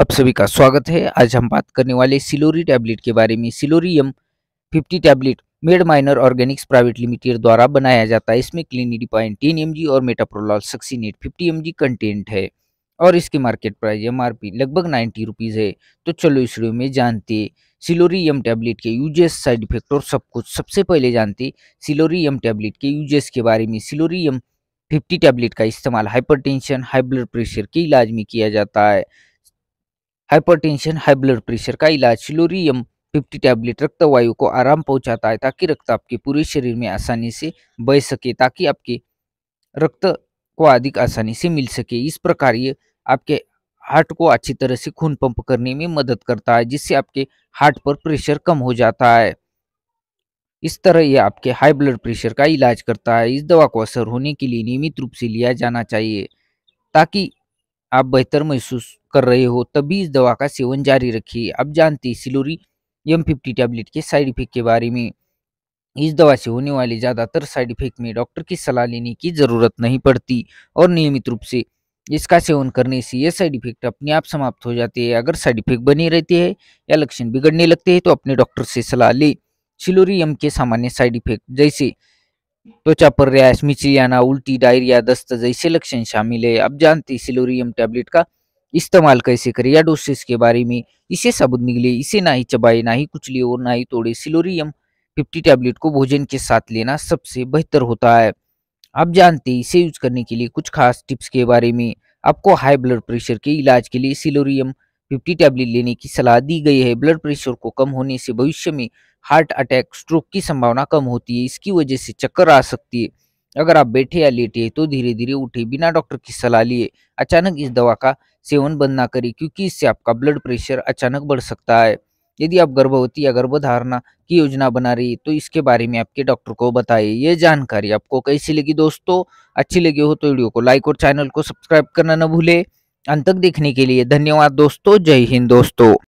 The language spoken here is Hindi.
आप सभी का स्वागत है आज हम बात करने वाले सिलोरी टैबलेट के बारे में सिलोरियम 50 tablet made Minor Organics Private Limited द्वारा बनाया जाता है इसमें क्लिनिडिपाइन टेन एम और मेटाप्रोलॉल सक्सीनेट 50 एम कंटेंट है और इसके मार्केट प्राइस एम लगभग नाइन्टी रुपीज़ है तो चलो इस वीडियो में जानते सिलोरियम टैबलेट के यूजेस साइड इफेक्ट और सब कुछ सबसे पहले जानते सिलोरियम टैबलेट के यूजेस के बारे में सिलोरियम 50 टैबलेट का इस्तेमाल हाइपरटेंशन, हाई ब्लड प्रेशर के इलाज में किया जाता है हाइपरटेंशन हाई ब्लड प्रेशर का इलाज फ्लोरियम 50 टैबलेट रक्त वायु को आराम पहुंचाता है ताकि रक्त आपके पूरे शरीर में आसानी से बह सके ताकि आपके रक्त को अधिक आसानी से मिल सके इस प्रकार ये आपके हार्ट को अच्छी तरह से खून पंप करने में मदद करता है जिससे आपके हार्ट पर प्रेशर कम हो जाता है इस तरह यह आपके हाई ब्लड प्रेशर का इलाज करता है इस दवा को असर होने के लिए नियमित रूप से लिया जाना चाहिए ताकि आप बेहतर महसूस कर रहे हो तभी इस दवा का सेवन जारी रखिए आप जानते हैं सिलोरी एम फिफ्टी टैबलेट के साइड इफेक्ट के बारे में इस दवा से होने वाले ज़्यादातर साइड इफेक्ट में डॉक्टर की सलाह लेने की ज़रूरत नहीं पड़ती और नियमित रूप से इसका सेवन करने से ये साइड इफेक्ट अपने आप समाप्त हो जाते हैं अगर साइड इफेक्ट बने रहते हैं या लक्षण बिगड़ने लगते हैं तो अपने डॉक्टर से सलाह ले सिलोरी एम के सामान्य साइड इफेक्ट जैसे त्वचा पर रैश मिची आना उल्टी डायरिया दस्त जैसे लक्षण शामिल है अब जानते हैं सिलोरियम टैबलेट का इस्तेमाल कैसे करें या डोसेस के बारे में इसे साबुत निकले इसे ना ही चबाए ना ही कुचले और ना ही तोड़े सिलोरियम फिफ्टी टैबलेट को भोजन के साथ लेना सबसे बेहतर होता है आप जानते हैं इसे यूज करने के लिए कुछ खास टिप्स के बारे में आपको हाई ब्लड प्रेशर के इलाज के लिए सिलोरियम फिफ्टी टैबलेट लेने की सलाह दी गई है ब्लड प्रेशर को कम होने से भविष्य में हार्ट अटैक स्ट्रोक की संभावना कम होती है इसकी वजह से चक्कर आ सकती है अगर आप बैठे या लेटे हैं तो धीरे धीरे उठे बिना डॉक्टर की सलाह लिए अचानक इस दवा का सेवन बंद ना करें क्योंकि इससे आपका ब्लड प्रेशर अचानक बढ़ सकता है यदि आप गर्भवती या गर्भधारणा की योजना बना रही है तो इसके बारे में आपके डॉक्टर को बताइए यह जानकारी आपको कैसी लगी दोस्तों अच्छी लगी हो तो वीडियो को लाइक और चैनल को सब्सक्राइब करना न भूलें अंत तक देखने के लिए धन्यवाद दोस्तों जय हिंद दोस्तों